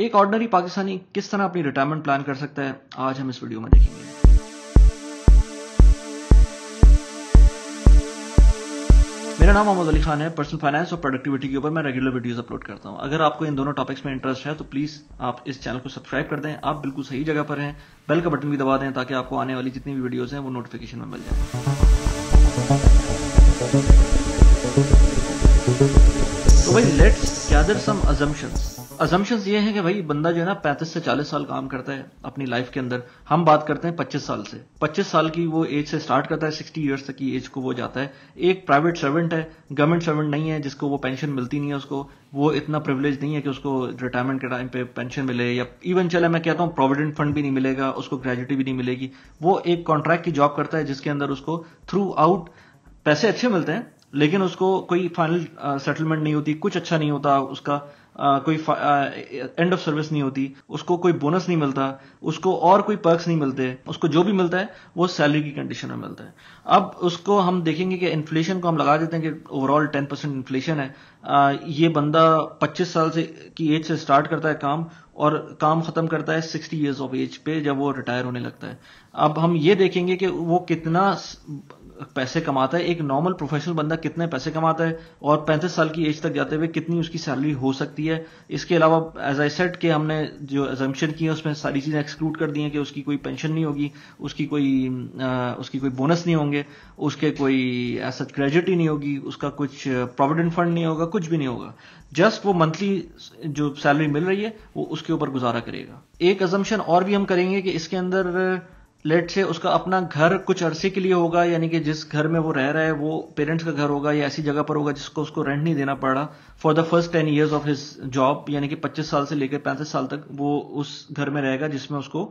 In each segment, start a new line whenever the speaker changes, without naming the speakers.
एक ऑर्डनरी पाकिस्तानी किस तरह अपनी रिटायरमेंट प्लान कर सकता है आज हम इस वीडियो में देखेंगे मेरा नाम मोहम्मद अली खान है पर्सनल फाइनेंस और प्रोडक्टिविटी के ऊपर मैं रेगुलर वीडियोस अपलोड करता हूं अगर आपको इन दोनों टॉपिक्स में इंटरेस्ट है तो प्लीज आप इस चैनल को सब्सक्राइब कर दें आप बिल्कुल सही जगह पर हैं बेल का बटन भी दबा दें ताकि आपको आने वाली जितनी भी वीडियोज हैं वो नोटिफिकेशन में मिल जाए तो भाई let's gather some assumptions assumptions ये है कि भाई बंदा जो है ना 35 से 40 साल काम करता है अपनी लाइफ के अंदर हम बात करते हैं 25 साल से 25 साल की वो एज से स्टार्ट करता है 60 इयर्स तक की एज को वो जाता है एक प्राइवेट सर्वेंट है गवर्नमेंट सर्वेंट नहीं है जिसको वो पेंशन मिलती नहीं है उसको वो इतना प्रिवलेज नहीं है कि उसको रिटायरमेंट के टाइम पे पेंशन मिले या इवन चले मैं कहता हूँ प्रोविडेंट फंड भी नहीं मिलेगा उसको ग्रेजुटी भी नहीं मिलेगी वो एक कॉन्ट्रैक्ट की जॉब करता है जिसके अंदर उसको थ्रू आउट पैसे अच्छे मिलते हैं लेकिन उसको कोई फाइनल सेटलमेंट uh, नहीं होती कुछ अच्छा नहीं होता उसका आ, uh, कोई एंड ऑफ सर्विस नहीं होती उसको कोई बोनस नहीं मिलता उसको और कोई पर्क्स नहीं मिलते उसको जो भी मिलता है वो सैलरी की कंडीशन में मिलता है अब उसको हम देखेंगे कि इन्फ्लेशन को हम लगा देते हैं कि ओवरऑल टेन परसेंट इन्फ्लेशन है आ, uh, ये बंदा पच्चीस साल से की एज से स्टार्ट करता है काम और काम खत्म करता है सिक्सटी ईयर्स ऑफ एज पे जब वो रिटायर होने लगता है अब हम ये देखेंगे कि वो कितना पैसे कमाता है एक नॉर्मल प्रोफेशनल बंदा कितने पैसे कमाता है और पैंतीस साल की एज तक जाते हुए कितनी उसकी सैलरी हो सकती है इसके अलावा एज आई सेट के हमने जो एजम्पन की है उसमें सारी चीज़ें एक्सक्लूड कर दी हैं कि उसकी कोई पेंशन नहीं होगी उसकी कोई आ, उसकी कोई बोनस नहीं होंगे उसके कोई ऐसा ही नहीं होगी उसका कुछ प्रोविडेंट फंड नहीं होगा कुछ भी नहीं होगा जस्ट वो मंथली जो सैलरी मिल रही है वो उसके ऊपर गुजारा करेगा एक एजम्पन और भी हम करेंगे कि इसके अंदर लेट से उसका अपना घर कुछ अरसे के लिए होगा यानी कि जिस घर में वो रह रहा है वो पेरेंट्स का घर होगा या ऐसी जगह पर होगा जिसको उसको रेंट नहीं देना पड़ा for the first ten years of his job यानी कि 25 साल से लेकर 35 साल तक वो उस घर में रहेगा जिसमें उसको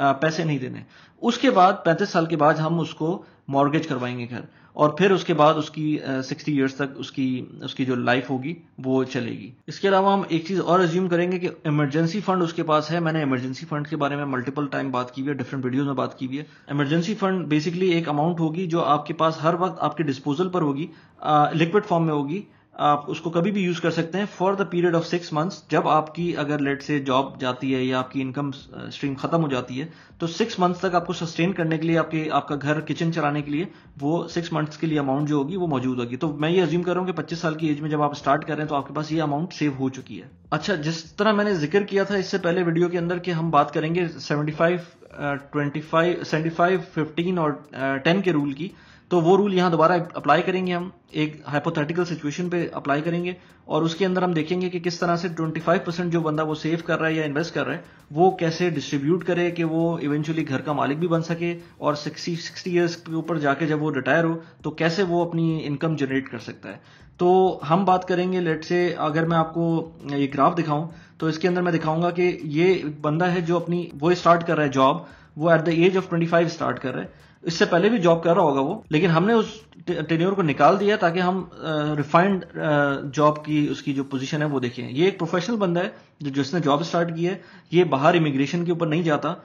पैसे नहीं देने उसके बाद पैंतीस साल के बाद हम उसको मॉर्गेज करवाएंगे घर और फिर उसके बाद उसकी सिक्सटी ईयर्स तक उसकी उसकी जो लाइफ होगी वो चलेगी इसके अलावा हम एक चीज़ और एज्यूम करेंगे कि इमरजेंसी फंड उसके पास है मैंने इमरजेंसी फंड के बारे में मल्टीपल टाइम बात की हुई है डिफरेंट वीडियोज में बात की हुई है इमरजेंसी फंड बेसिकली एक अमाउंट होगी जो आपके पास हर वक्त आपके डिस्पोजल पर होगी लिक्विड फॉर्म में होगी आप उसको कभी भी यूज कर सकते हैं for the period of six months जब आपकी अगर लेट से जॉब जाती है या आपकी इनकम स्ट्रीम uh, खत्म हो जाती है तो सिक्स मंथ्स तक आपको सस्टेन करने के लिए आपके आपका घर किचन चलाने के लिए वो सिक्स मंथ्स के लिए अमाउंट जो होगी वो मौजूद होगी तो मैं ये अज्यूम कर रहा हूँ कि पच्चीस साल की एज में जब आप स्टार्ट करें तो आपके पास ये अमाउंट सेव हो चुकी है अच्छा जिस तरह मैंने जिक्र किया था इससे पहले वीडियो के अंदर कि हम बात करेंगे seventy five twenty five seventy five fifteen और टेन uh, के रूल की तो वो रूल यहाँ दोबारा अप्लाई करेंगे हम एक हाइपोथेटिकल सिचुएशन पे अप्लाई करेंगे और उसके अंदर हम देखेंगे कि किस तरह से 25 परसेंट जो बंदा वो सेव कर रहा है या इन्वेस्ट कर रहा है वो कैसे डिस्ट्रीब्यूट करे कि वो इवेंचुअली घर का मालिक भी बन सके और सिक्सटी सिक्सटी ईयर्स के ऊपर जाके जब वो रिटायर हो तो कैसे वो अपनी इनकम जनरेट कर सकता है तो हम बात करेंगे लेट से अगर मैं आपको ये ग्राफ दिखाऊं तो इसके अंदर मैं दिखाऊंगा कि ये बंदा है जो अपनी वो स्टार्ट कर रहा है जॉब वो at the age of twenty start कर रहा है इससे पहले भी जॉब कर रहा होगा वो लेकिन हमने उस टेन्योर को निकाल दिया ताकि हम रिफाइंड जॉब की उसकी जो पोजीशन है वो देखें ये एक प्रोफेशनल बंदा है जो जिसने जॉब स्टार्ट की है ये बाहर इमिग्रेशन के ऊपर नहीं जाता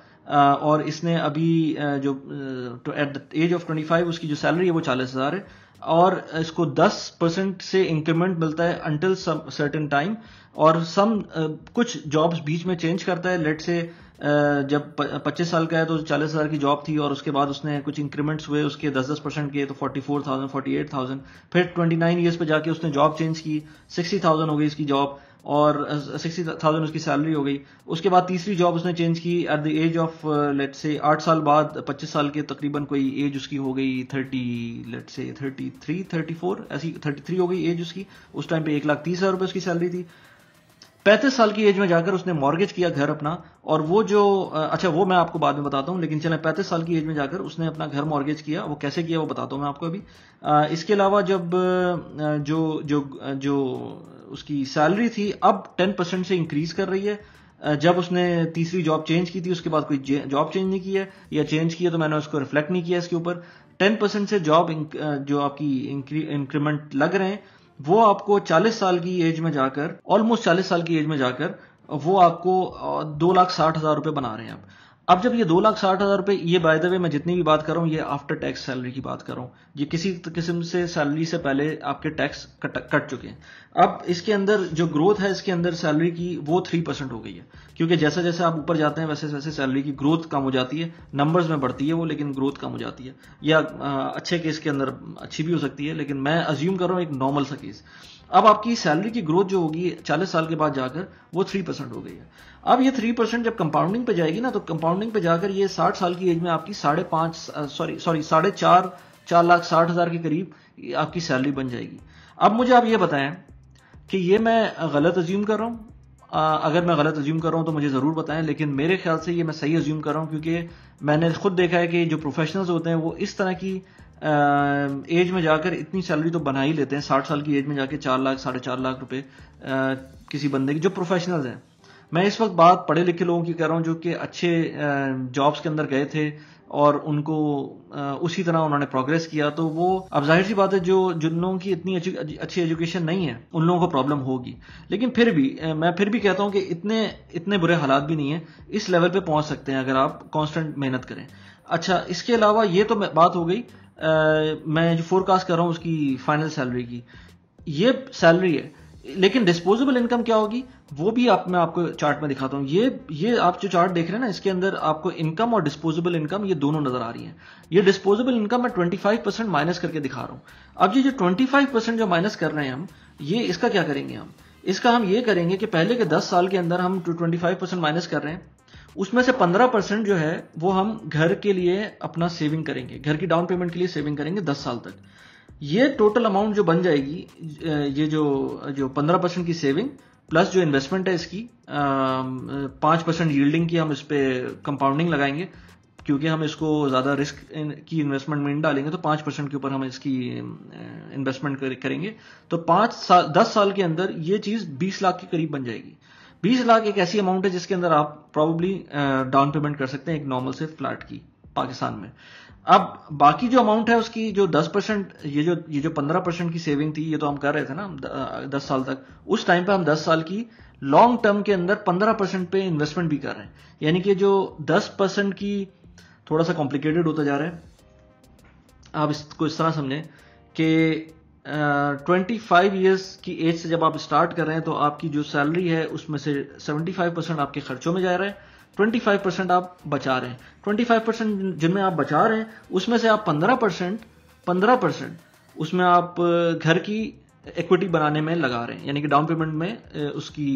और इसने अभी जो एट द एज ऑफ 25 उसकी जो सैलरी है वो चालीस हज़ार है और इसको 10 परसेंट से इंक्रीमेंट मिलता है अंटिल सर्टेन टाइम और सम कुछ जॉब्स बीच में चेंज करता है लेट से जब 25 साल का है तो 40,000 की जॉब थी और उसके बाद उसने कुछ इंक्रीमेंट्स हुए उसके 10-10 परसेंट के तो 44,000, 48,000 फिर 29 इयर्स पे जाके उसने जॉब चेंज की 60,000 हो गई इसकी जॉब और सिक्सटी थाउजेंड उसकी सैलरी हो गई उसके बाद तीसरी जॉब उसने चेंज की at the age of let's say आठ साल बाद पच्चीस साल के तकरीबन कोई एज उसकी हो गई thirty let's say thirty three thirty four ऐसी थर्टी थ्री हो गई एज उसकी उस टाइम पे एक लाख तीस हजार रुपये उसकी सैलरी थी पैंतीस साल की एज में जाकर उसने मॉर्गेज किया घर अपना और वो जो अच्छा वो मैं आपको बाद में बताता हूँ लेकिन चले पैंतीस साल की एज में जाकर उसने अपना घर मॉर्गेज किया वो कैसे किया वो बताता हूँ मैं आपको अभी इसके अलावा जब जो जो जो उसकी सैलरी थी अब टेन परसेंट से इंक्रीज कर रही है जब उसने तीसरी जॉब चेंज की थी उसके बाद कोई जॉब चेंज नहीं की है या चेंज किया तो मैंने उसको रिफ्लेक्ट नहीं किया इसके ऊपर टेन परसेंट से जॉब जो आपकी इंक्रीमेंट लग रहे हैं वो आपको चालीस साल की एज में जाकर ऑलमोस्ट चालीस साल की एज में जाकर वो आपको दो लाख साठ हजार रुपए बना रहे हैं आप अब जब ये दो लाख साठ हज़ार रुपये ये बाय द वे मैं जितनी भी बात कर रहा हूं ये आफ्टर टैक्स सैलरी की बात कर रहा हूं ये किसी किस्म से सैलरी से पहले आपके टैक्स कट कट चुके हैं अब इसके अंदर जो ग्रोथ है इसके अंदर सैलरी की वो थ्री परसेंट हो गई है क्योंकि जैसे जैसे आप ऊपर जाते हैं वैसे वैसे सैलरी की ग्रोथ कम हो जाती है नंबर्स में बढ़ती है वो लेकिन ग्रोथ कम हो जाती है या अच्छे केस के अंदर अच्छी भी हो सकती है लेकिन मैं अज्यूम कर रहा हूँ एक नॉर्मल सा केस अब आपकी सैलरी की ग्रोथ जो होगी 40 साल के बाद जाकर वो 3 परसेंट हो गई है अब ये 3 परसेंट जब कंपाउंडिंग पे जाएगी ना तो कंपाउंडिंग पे जाकर ये 60 साल की एज में आपकी साढ़े पाँच सॉरी सॉरी साढ़े चार चार लाख साठ हज़ार के करीब आपकी सैलरी बन जाएगी अब मुझे आप ये बताएं कि ये मैं गलत अज्यूम कर रहा हूँ अगर मैं गलत अज्यूम कर रहा हूँ तो मुझे ज़रूर बताएं लेकिन मेरे ख्याल से ये मैं सही अज्यूम कर रहा हूँ क्योंकि मैंने खुद देखा है कि जो प्रोफेशनल्स होते हैं वो इस तरह की एज में जाकर इतनी सैलरी तो बना ही लेते हैं साठ साल की एज में जाकर चार लाख साढ़े चार लाख रुपए किसी बंदे की जो प्रोफेशनल्स हैं मैं इस वक्त बात पढ़े लिखे लोगों की कर रहा हूँ जो कि अच्छे जॉब्स के अंदर गए थे और उनको उसी तरह उन्होंने प्रोग्रेस किया तो वो अब जाहिर सी बात है जो जिन लोगों की इतनी अच्छी एजुकेशन नहीं है उन लोगों को प्रॉब्लम होगी लेकिन फिर भी मैं फिर भी कहता हूँ कि इतने इतने बुरे हालात भी नहीं है इस लेवल पे पहुंच सकते हैं अगर आप कांस्टेंट मेहनत करें अच्छा इसके अलावा ये तो बात हो गई मैं जो फोरकास्ट कर रहा हूँ उसकी फाइनल सैलरी की ये सैलरी है लेकिन डिस्पोजेबल इनकम क्या होगी वो भी आप मैं आपको चार्ट में दिखाता हूँ ये ये आप जो चार्ट देख रहे हैं ना इसके अंदर आपको इनकम और डिस्पोजेबल इनकम ये दोनों नजर आ रही है ये डिस्पोजेबल इनकम मैं 25 परसेंट माइनस करके दिखा रहा हूँ अब ये जो 25 परसेंट जो माइनस कर रहे हैं हम ये इसका क्या करेंगे हम इसका हम ये करेंगे कि पहले के दस साल के अंदर हम ट्वेंटी फाइव परसेंट माइनस कर रहे हैं उसमें से 15 परसेंट जो है वो हम घर के लिए अपना सेविंग करेंगे घर की डाउन पेमेंट के लिए सेविंग करेंगे 10 साल तक ये टोटल अमाउंट जो बन जाएगी ये जो जो 15 परसेंट की सेविंग प्लस जो इन्वेस्टमेंट है इसकी पांच परसेंट यील्डिंग की हम इस पर कंपाउंडिंग लगाएंगे क्योंकि हम इसको ज़्यादा रिस्क की इन्वेस्टमेंट में डालेंगे तो पांच परसेंट के ऊपर हम इसकी इन्वेस्टमेंट करेंगे तो पांच साल दस साल के अंदर ये चीज़ बीस लाख के करीब बन जाएगी बीस लाख एक ऐसी अमाउंट है जिसके अंदर आप प्रॉब्ली डाउन पेमेंट कर सकते हैं एक नॉर्मल से फ्लैट की पाकिस्तान में अब बाकी जो अमाउंट है उसकी जो 10 परसेंट ये जो ये जो 15 परसेंट की सेविंग थी ये तो हम कर रहे थे ना दस साल तक उस टाइम पे हम दस साल की लॉन्ग टर्म के अंदर पंद्रह परसेंट पे इन्वेस्टमेंट भी कर रहे हैं यानी कि जो दस परसेंट की थोड़ा सा कॉम्प्लिकेटेड होता जा रहा है आप इसको इस तरह समझें कि ट्वेंटी फाइव ईयर्स की एज से जब आप स्टार्ट कर रहे हैं तो आपकी जो सैलरी है उसमें से सेवेंटी फाइव परसेंट आपके खर्चों में जा रहा है ट्वेंटी फाइव परसेंट आप बचा रहे हैं ट्वेंटी फाइव परसेंट जिनमें आप बचा रहे हैं उसमें से आप पंद्रह परसेंट पंद्रह परसेंट उसमें आप घर की इक्विटी बनाने में लगा रहे हैं यानी कि डाउन पेमेंट में उसकी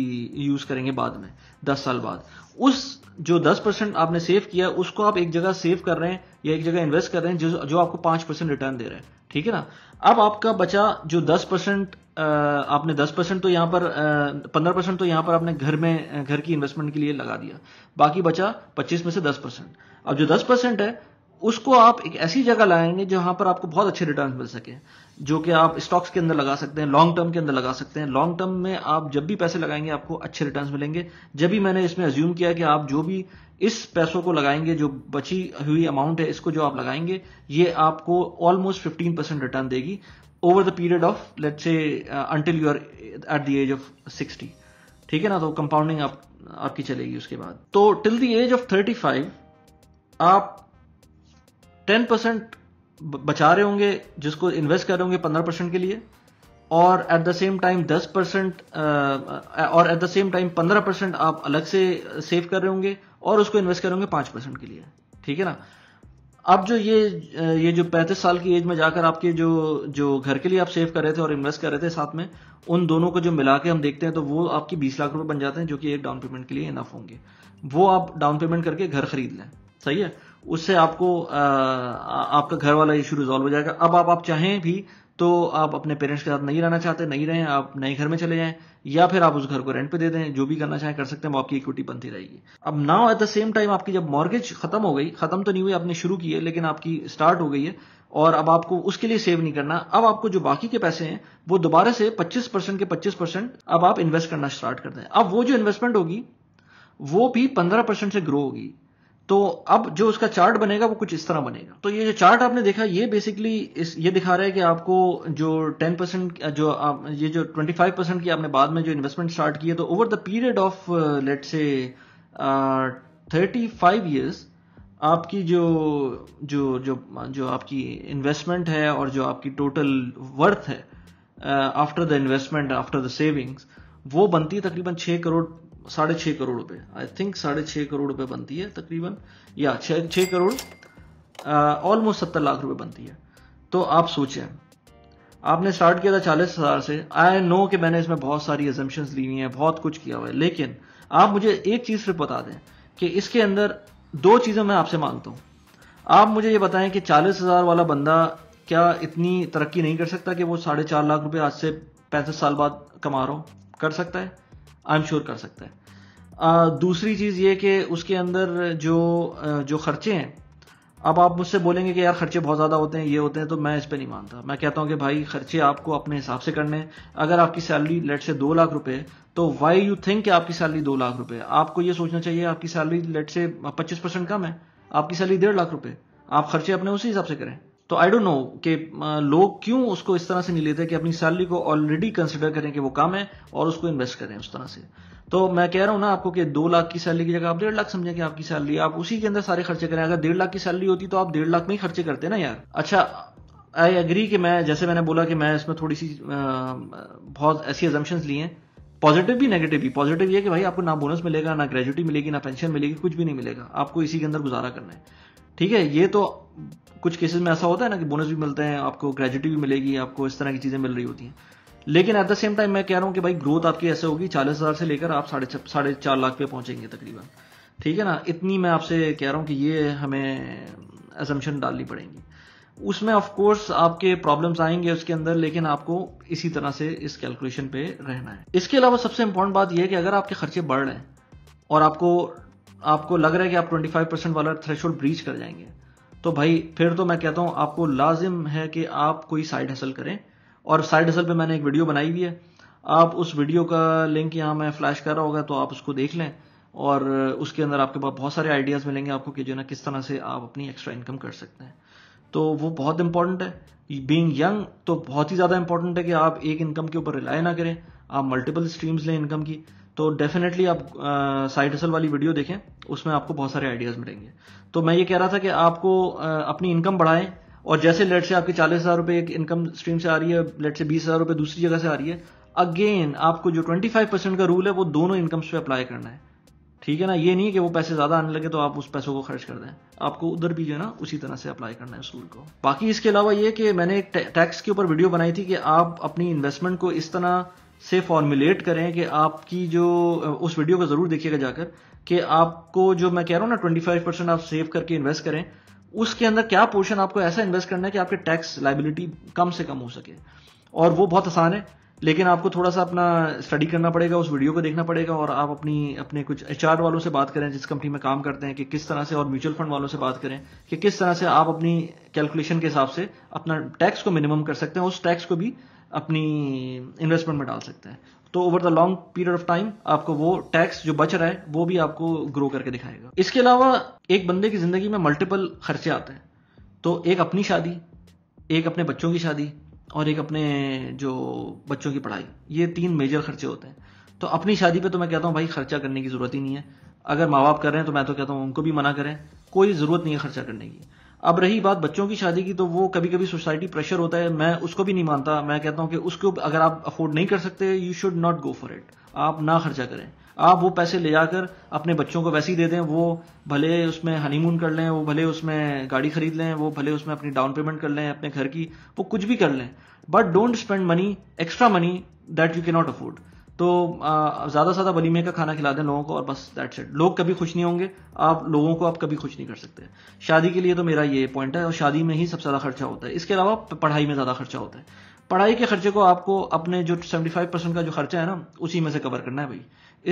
यूज करेंगे बाद में दस साल बाद उस जो दस परसेंट आपने सेव किया उसको आप एक जगह सेव कर रहे हैं या एक जगह इन्वेस्ट कर रहे हैं जो जो आपको पांच परसेंट रिटर्न दे रहे हैं ठीक है ना अब आपका बचा जो दस परसेंट आपने दस परसेंट तो यहां पर पंद्रह परसेंट तो यहां पर आपने घर में घर की इन्वेस्टमेंट के लिए लगा दिया बाकी बचा पच्चीस में से दस परसेंट अब जो दस परसेंट है उसको आप एक ऐसी जगह लाएंगे जहां पर आपको बहुत अच्छे रिटर्न मिल सके जो कि आप स्टॉक्स के अंदर लगा सकते हैं लॉन्ग टर्म के अंदर लगा सकते हैं लॉन्ग टर्म में आप जब भी पैसे लगाएंगे आपको अच्छे रिटर्न मिलेंगे जब भी मैंने इसमें एज्यूम किया कि आप जो भी इस पैसों को लगाएंगे जो बची हुई अमाउंट है इसको जो आप लगाएंगे ये आपको ऑलमोस्ट फिफ्टीन परसेंट रिटर्न देगी over the period of let's say until you are at the age of sixty ठीक है ना तो कंपाउंडिंग आप, आपकी चलेगी उसके बाद तो till the age of thirty five आप टेन परसेंट बचा रहे होंगे जिसको इन्वेस्ट कर रहे होंगे पंद्रह परसेंट के लिए और एट द सेम टाइम दस परसेंट और एट द सेम टाइम पंद्रह परसेंट आप अलग से सेव कर रहे होंगे और उसको इन्वेस्ट कर रहे होंगे परसेंट के लिए ठीक है ना अब जो ये ये जो पैंतीस साल की एज में जाकर आपके जो जो घर के लिए आप सेव कर रहे थे और इन्वेस्ट कर रहे थे साथ में उन दोनों को जो मिला के हम देखते हैं तो वो आपकी बीस लाख रुपए बन जाते हैं जो कि एक डाउन पेमेंट के लिए इनफ होंगे वो आप डाउन पेमेंट करके घर खरीद लें सही है उससे आपको आपका घर वाला इशू रिजॉल्व हो जाएगा अब आप आप चाहें भी तो आप अपने पेरेंट्स के साथ नहीं रहना चाहते नहीं रहें आप नए घर में चले जाएं या फिर आप उस घर को रेंट पे दे दें जो भी करना चाहें कर सकते हैं वो आपकी इक्विटी बनती रहेगी अब now at the same time आपकी जब मॉर्गेज खत्म हो गई खत्म तो नहीं हुई आपने शुरू की है लेकिन आपकी स्टार्ट हो गई है और अब आपको उसके लिए सेव नहीं करना अब आपको जो बाकी के पैसे हैं वो दोबारा से 25 परसेंट के 25 परसेंट अब आप इन्वेस्ट करना स्टार्ट कर दें अब वो जो इन्वेस्टमेंट होगी वो भी 15 परसेंट से ग्रो होगी तो अब जो उसका चार्ट बनेगा वो कुछ इस तरह बनेगा तो ये जो चार्ट आपने देखा ये बेसिकली इस ये दिखा रहा है कि आपको जो 10 परसेंट जो आप ये जो 25 परसेंट की आपने बाद में जो इन्वेस्टमेंट स्टार्ट की है तो over the period of let's say thirty five years आपकी जो जो जो जो आपकी इन्वेस्टमेंट है और जो आपकी टोटल वर्थ है after the investment after the savings वो बनती है तकरीबन छः करोड़ साढ़े छः करोड़ रुपए आई थिंक साढ़े छः करोड़ रुपए बनती है तकरीबन या छः करोड़ ऑलमोस्ट सत्तर लाख रुपए बनती है तो आप सोचें आपने स्टार्ट किया था चालीस हज़ार से आई नो कि मैंने इसमें बहुत सारी एजम्पन्स ली हुई हैं बहुत कुछ किया हुआ है लेकिन आप मुझे एक चीज़ सिर्फ बता दें कि इसके अंदर दो चीज़ें मैं आपसे मांगता हूँ आप मुझे ये बताएं कि चालीस हज़ार वाला बंदा क्या इतनी तरक्की नहीं कर सकता कि वो साढ़े चार लाख रुपए आज से पैंसठ साल बाद कमा रहा हूं कर सकता है आई एम श्योर कर सकता है आ, दूसरी चीज़ ये कि उसके अंदर जो जो खर्चे हैं अब आप मुझसे बोलेंगे कि यार खर्चे बहुत ज़्यादा होते हैं ये होते हैं तो मैं इस पर नहीं मानता मैं कहता हूँ कि भाई खर्चे आपको अपने हिसाब से करने हैं अगर आपकी सैलरी लेट से दो लाख रुपए तो वाई यू थिंक आपकी सैलरी दो लाख रुपए आपको ये सोचना चाहिए आपकी सैलरी लेट से पच्चीस परसेंट कम है आपकी सैलरी डेढ़ लाख रुपए आप खर्चे अपने उसी हिसाब से करें तो आई डोंट नो कि लोग क्यों उसको इस तरह से नहीं लेते कि अपनी सैलरी को ऑलरेडी कंसिडर करें कि वो कम है और उसको इन्वेस्ट करें उस तरह से तो मैं कह रहा हूं ना आपको कि दो लाख की सैलरी की जगह आप डेढ़ लाख समझें कि आपकी सैलरी आप उसी के अंदर सारे खर्चे करें अगर डेढ़ लाख की सैलरी होती तो आप डेढ़ लाख में ही खर्चे करते ना यार अच्छा आई एग्री कि मैं जैसे मैंने बोला कि मैं इसमें थोड़ी सी बहुत ऐसी एजम्पन ली हैं पॉजिटिव भी नेगेटिव भी पॉजिटिव ये कि भाई आपको ना बोनस मिलेगा ना ग्रेजुटी मिलेगी ना पेंशन मिलेगी कुछ भी नहीं मिलेगा आपको इसी के अंदर गुजारा करना है ठीक है ये तो कुछ केसेस में ऐसा होता है ना कि बोनस भी मिलते हैं आपको ग्रेजुटी भी मिलेगी आपको इस तरह की चीजें मिल रही होती हैं लेकिन एट द सेम टाइम मैं कह रहा हूँ कि भाई ग्रोथ आपकी ऐसे होगी चालीस हजार से लेकर आप साढ़े साढ़े चार लाख पे पहुंचेंगे तकरीबन ठीक है ना इतनी मैं आपसे कह रहा हूँ कि ये हमें एजम्पन डालनी पड़ेंगी उसमें ऑफकोर्स आपके प्रॉब्लम्स आएंगे उसके अंदर लेकिन आपको इसी तरह से इस कैलकुलेशन पे रहना है इसके अलावा सबसे इंपॉर्टेंट बात यह है कि अगर आपके खर्चे बढ़ रहे हैं और आपको आपको लग रहा है कि आप 25 परसेंट वाला थ्रेशोल्ड ब्रीच कर जाएंगे तो भाई फिर तो मैं कहता हूं आपको लाजिम है कि आप कोई साइड हसल करें और साइड हसल पे मैंने एक वीडियो बनाई हुई है आप उस वीडियो का लिंक यहाँ मैं फ्लैश कर रहा होगा तो आप उसको देख लें और उसके अंदर आपके पास बहुत सारे आइडियाज़ मिलेंगे आपको कि जो ना किस तरह से आप अपनी एक्स्ट्रा इनकम कर सकते हैं तो वो बहुत इंपॉर्टेंट है बींग यंग तो बहुत ही ज़्यादा इंपॉर्टेंट है कि आप एक इनकम के ऊपर रिलाय ना करें आप मल्टीपल स्ट्रीम्स लें इनकम की तो डेफिनेटली आप साइड वाली वीडियो देखें उसमें आपको बहुत सारे आइडियाज़ मिलेंगे तो मैं ये कह रहा था कि आपको आ, अपनी इनकम बढ़ाएं और जैसे लेट से आपकी चालीस हज़ार रुपये एक इनकम स्ट्रीम से आ रही है लेट से बीस हज़ार रुपये दूसरी जगह से आ रही है अगेन आपको जो ट्वेंटी फाइव परसेंट का रूल है वो दोनों इनकम्स पे अप्लाई करना है ठीक है ना ये नहीं कि वो पैसे ज़्यादा आने लगे तो आप उस पैसों को खर्च कर दें आपको उधर भी जो है ना उसी तरह से अप्लाई करना है उस रूल को बाकी इसके अलावा ये कि मैंने एक टैक्स के ऊपर वीडियो बनाई थी कि आप अपनी इन्वेस्टमेंट को इस तरह से फॉर्मुलेट करें कि आपकी जो उस वीडियो को ज़रूर देखिएगा जाकर कि आपको जो मैं कह रहा हूँ ना ट्वेंटी फाइव परसेंट आप सेव करके इन्वेस्ट करें उसके अंदर क्या पोर्शन आपको ऐसा इन्वेस्ट करना है कि आपके टैक्स लाइबिलिटी कम से कम हो सके और वो बहुत आसान है लेकिन आपको थोड़ा सा अपना स्टडी करना पड़ेगा उस वीडियो को देखना पड़ेगा और आप अपनी अपने कुछ एच वालों से बात करें जिस कंपनी में काम करते हैं कि किस तरह से और म्यूचुअल फंड वालों से बात करें कि किस तरह से आप अपनी कैलकुलेशन के हिसाब से अपना टैक्स को मिनिमम कर सकते हैं उस टैक्स को भी अपनी इन्वेस्टमेंट में डाल सकते हैं तो over the long period of time आपको वो टैक्स जो बच रहा है वो भी आपको ग्रो करके दिखाएगा इसके अलावा एक बंदे की जिंदगी में मल्टीपल खर्चे आते हैं तो एक अपनी शादी एक अपने बच्चों की शादी और एक अपने जो बच्चों की पढ़ाई ये तीन मेजर खर्चे होते हैं तो अपनी शादी पे तो मैं कहता हूँ भाई खर्चा करने की ज़रूरत ही नहीं है अगर माँ बाप कर रहे हैं तो मैं तो कहता हूँ उनको भी मना करें कोई ज़रूरत नहीं है खर्चा करने की अब रही बात बच्चों की शादी की तो वो कभी कभी सोसाइटी प्रेशर होता है मैं उसको भी नहीं मानता मैं कहता हूँ कि उसको अगर आप अफोर्ड नहीं कर सकते you should not go for it आप ना खर्चा करें आप वो पैसे ले जाकर अपने बच्चों को वैसे ही दे दें वो भले उसमें हनीमून कर लें वो भले उसमें गाड़ी खरीद लें वो भले उसमें अपनी डाउन पेमेंट कर लें अपने घर की वो कुछ भी कर लें but don't spend money extra money that you can not afford तो ज़्यादा से ज़्यादा वलीमे का खाना खिला दें लोगों को और बस दैट्स इट लोग कभी खुश नहीं होंगे आप लोगों को आप कभी खुश नहीं कर सकते शादी के लिए तो मेरा ये पॉइंट है और शादी में ही सबसे ज़्यादा खर्चा होता है इसके अलावा पढ़ाई में ज़्यादा खर्चा होता है पढ़ाई के खर्चे को आपको अपने जो 75 परसेंट का जो खर्चा है ना उसी में से कवर करना है भाई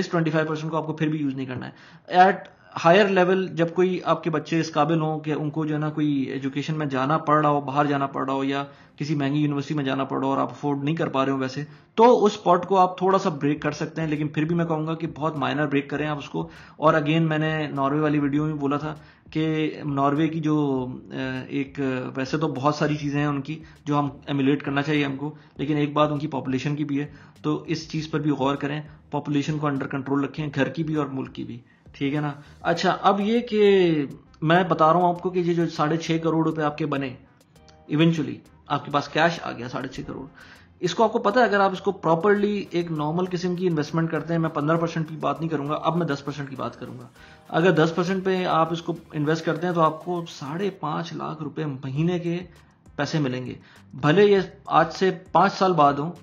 इस 25 परसेंट को आपको फिर भी यूज़ नहीं करना है एट हायर लेवल जब कोई आपके बच्चे इस काबिल हों कि उनको जो है ना कोई एजुकेशन में जाना पड़ रहा हो बाहर जाना पड़ रहा हो या किसी महंगी यूनिवर्सिटी में जाना पड़ रहा हो और आप अफोर्ड नहीं कर पा रहे हो वैसे तो उस पॉट को आप थोड़ा सा ब्रेक कर सकते हैं लेकिन फिर भी मैं कहूँगा कि बहुत माइनर ब्रेक करें आप उसको और अगेन मैंने नॉर्वे वाली वीडियो में बोला था कि नॉर्वे की जो एक वैसे तो बहुत सारी चीज़ें हैं उनकी जो हम एमुलेट करना चाहिए हमको लेकिन एक बात उनकी पॉपुलेशन की भी है तो इस चीज़ पर भी गौर करें पॉपुलेशन को अंडर कंट्रोल रखें घर की भी और मुल्क की भी ठीक है ना अच्छा अब ये कि मैं बता रहा हूं आपको कि ये जो साढ़े छह करोड़ रुपए आपके बने इवेंचुअली आपके पास कैश आ गया साढ़े छह करोड़ इसको आपको पता है अगर आप इसको प्रॉपरली एक नॉर्मल किस्म की इन्वेस्टमेंट करते हैं मैं पंद्रह परसेंट की बात नहीं करूंगा अब मैं दस परसेंट की बात करूंगा अगर दस परसेंट पे आप इसको इन्वेस्ट करते हैं तो आपको साढ़े पांच लाख रुपए महीने के पैसे मिलेंगे भले ये आज से पांच साल बाद हो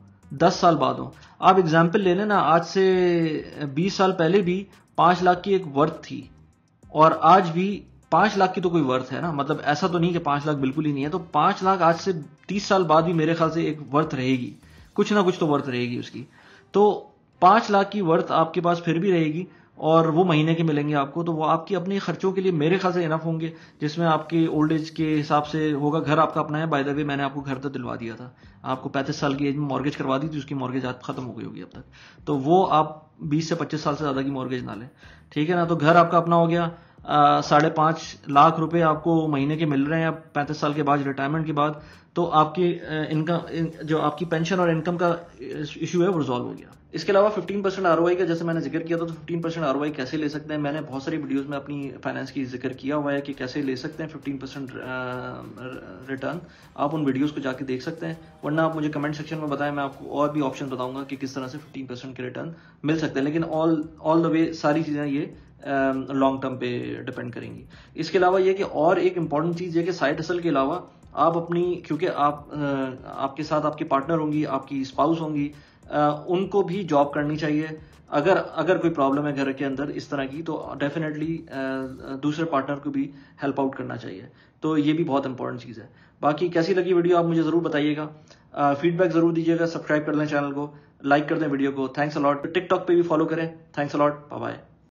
दस साल बाद हो आप एग्जाम्पल ले लेना आज से बीस साल पहले भी पांच लाख की एक वर्थ थी और आज भी पांच लाख की तो कोई वर्थ है ना मतलब ऐसा तो नहीं कि पांच लाख बिल्कुल ही नहीं है तो पांच लाख आज से तीस साल बाद भी मेरे ख्याल से एक वर्थ रहेगी कुछ ना कुछ तो वर्थ रहेगी उसकी तो पांच लाख की वर्थ आपके पास फिर भी रहेगी और वो महीने के मिलेंगे आपको तो वो आपकी अपने खर्चों के लिए मेरे ख्याल से इनफ होंगे जिसमें आपके ओल्ड एज के हिसाब से होगा घर आपका अपना है बाय द वे मैंने आपको घर तो दिलवा दिया था आपको पैंतीस साल की एज में मॉर्गेज करवा दी थी उसकी मॉर्गेज आज खत्म हो गई होगी अब तक तो वो आप बीस से पच्चीस साल से ज़्यादा की मॉर्गेज ना लें ठीक है ना तो घर आपका अपना हो गया साढ़े पांच लाख रुपए आपको महीने के मिल रहे हैं पैंतीस साल के बाद रिटायरमेंट के बाद तो आपकी इनकम जो आपकी पेंशन और इनकम का इशू है वो रिजॉल्व हो गया इसके अलावा 15 परसेंट आर का जैसे मैंने जिक्र किया था तो 15 परसेंट आर कैसे ले सकते हैं मैंने बहुत सारी वीडियोस में अपनी फाइनेंस की जिक्र किया हुआ है कि कैसे ले सकते हैं 15 परसेंट रिटर्न आप उन वीडियोस को जाके देख सकते हैं वरना आप मुझे कमेंट सेक्शन में बताएं मैं आपको और भी ऑप्शन बताऊंगा कि किस तरह से फिफ्टीन परसेंट के रिटर्न मिल सकते हैं लेकिन ऑल ऑल द वे सारी चीज़ें ये लॉन्ग um, टर्म पे डिपेंड करेंगी इसके अलावा ये कि और एक इंपॉर्टेंट चीज़ ये कि साइड असल के अलावा आप अपनी क्योंकि आप uh, आपके साथ आपकी पार्टनर होंगी आपकी स्पाउस होंगी uh, उनको भी जॉब करनी चाहिए अगर अगर कोई प्रॉब्लम है घर के अंदर इस तरह की तो डेफिनेटली uh, दूसरे पार्टनर को भी हेल्प आउट करना चाहिए तो ये भी बहुत इंपॉर्टेंट चीज़ है बाकी कैसी लगी वीडियो आप मुझे ज़रूर बताइएगा फीडबैक ज़रूर दीजिएगा सब्सक्राइब कर लें चैनल को लाइक कर दें वीडियो को थैंक्स अलॉट टिकटॉक पे भी फॉलो करें थैंक्स अलॉट बाय